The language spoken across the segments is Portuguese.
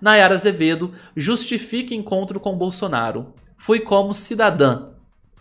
Nayara Azevedo justifica encontro com Bolsonaro. Fui como cidadã.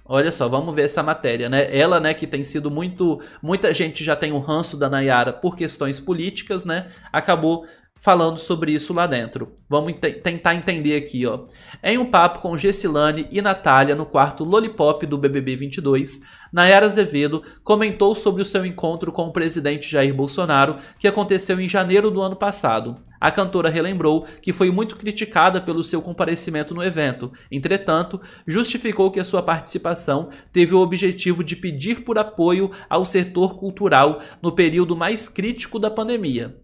Olha só, vamos ver essa matéria, né? Ela, né, que tem sido muito. Muita gente já tem um ranço da Nayara por questões políticas, né? Acabou falando sobre isso lá dentro. Vamos ent tentar entender aqui, ó. Em um papo com Gessilane e Natália no quarto Lollipop do BBB 22, Nayara Azevedo comentou sobre o seu encontro com o presidente Jair Bolsonaro, que aconteceu em janeiro do ano passado. A cantora relembrou que foi muito criticada pelo seu comparecimento no evento. Entretanto, justificou que a sua participação teve o objetivo de pedir por apoio ao setor cultural no período mais crítico da pandemia.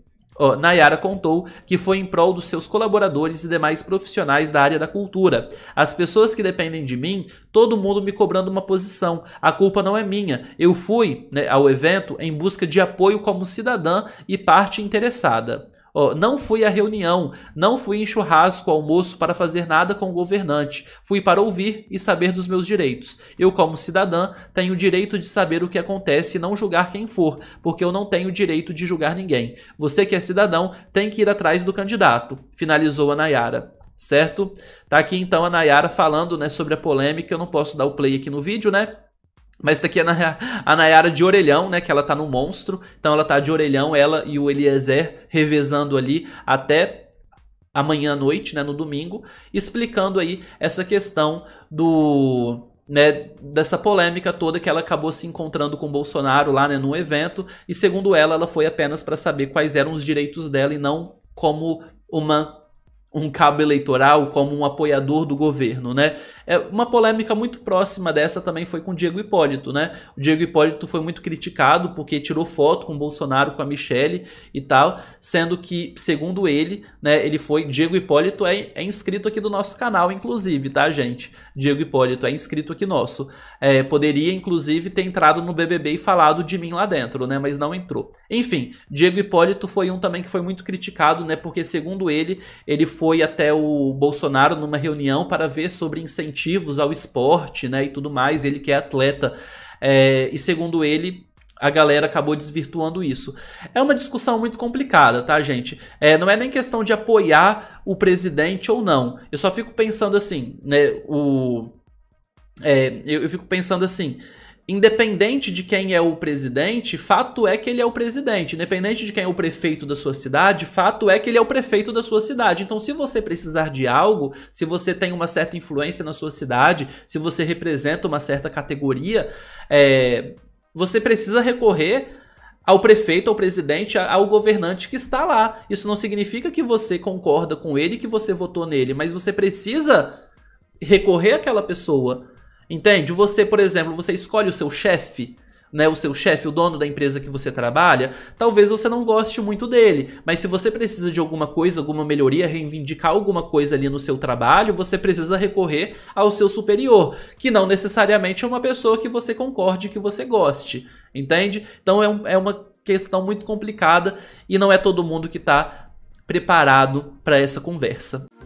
Oh, Nayara contou que foi em prol dos seus colaboradores e demais profissionais da área da cultura. As pessoas que dependem de mim todo mundo me cobrando uma posição. A culpa não é minha. Eu fui né, ao evento em busca de apoio como cidadã e parte interessada. Oh, não fui à reunião, não fui em churrasco, almoço para fazer nada com o governante. Fui para ouvir e saber dos meus direitos. Eu, como cidadã, tenho o direito de saber o que acontece e não julgar quem for, porque eu não tenho o direito de julgar ninguém. Você que é cidadão tem que ir atrás do candidato, finalizou a Nayara certo? Tá aqui então a Nayara falando, né, sobre a polêmica, eu não posso dar o play aqui no vídeo, né? Mas tá aqui a, Nay a Nayara de orelhão, né, que ela tá no monstro, então ela tá de orelhão, ela e o Eliezer revezando ali até amanhã à noite, né, no domingo, explicando aí essa questão do né, dessa polêmica toda que ela acabou se encontrando com Bolsonaro lá né, num evento, e segundo ela, ela foi apenas para saber quais eram os direitos dela e não como uma um cabo eleitoral como um apoiador do governo, né? É uma polêmica muito próxima dessa também foi com Diego Hipólito, né? O Diego Hipólito foi muito criticado porque tirou foto com Bolsonaro, com a Michelle e tal, sendo que, segundo ele, né, ele foi Diego Hipólito é, é inscrito aqui do nosso canal, inclusive, tá, gente? Diego Hipólito é inscrito aqui nosso. É, poderia, inclusive, ter entrado no BBB e falado de mim lá dentro, né? Mas não entrou. Enfim, Diego Hipólito foi um também que foi muito criticado, né? Porque segundo ele, ele foi foi até o Bolsonaro numa reunião para ver sobre incentivos ao esporte, né, e tudo mais, ele que é atleta. É, e segundo ele, a galera acabou desvirtuando isso. É uma discussão muito complicada, tá, gente? É, não é nem questão de apoiar o presidente ou não. Eu só fico pensando assim, né? O. É, eu, eu fico pensando assim. Independente de quem é o presidente, fato é que ele é o presidente. Independente de quem é o prefeito da sua cidade, fato é que ele é o prefeito da sua cidade. Então, se você precisar de algo, se você tem uma certa influência na sua cidade, se você representa uma certa categoria, é, você precisa recorrer ao prefeito, ao presidente, ao governante que está lá. Isso não significa que você concorda com ele, que você votou nele, mas você precisa recorrer àquela pessoa Entende? Você, por exemplo, você escolhe o seu chefe, né, o seu chefe, o dono da empresa que você trabalha, talvez você não goste muito dele, mas se você precisa de alguma coisa, alguma melhoria, reivindicar alguma coisa ali no seu trabalho, você precisa recorrer ao seu superior, que não necessariamente é uma pessoa que você concorde, que você goste, entende? Então é, um, é uma questão muito complicada e não é todo mundo que está preparado para essa conversa.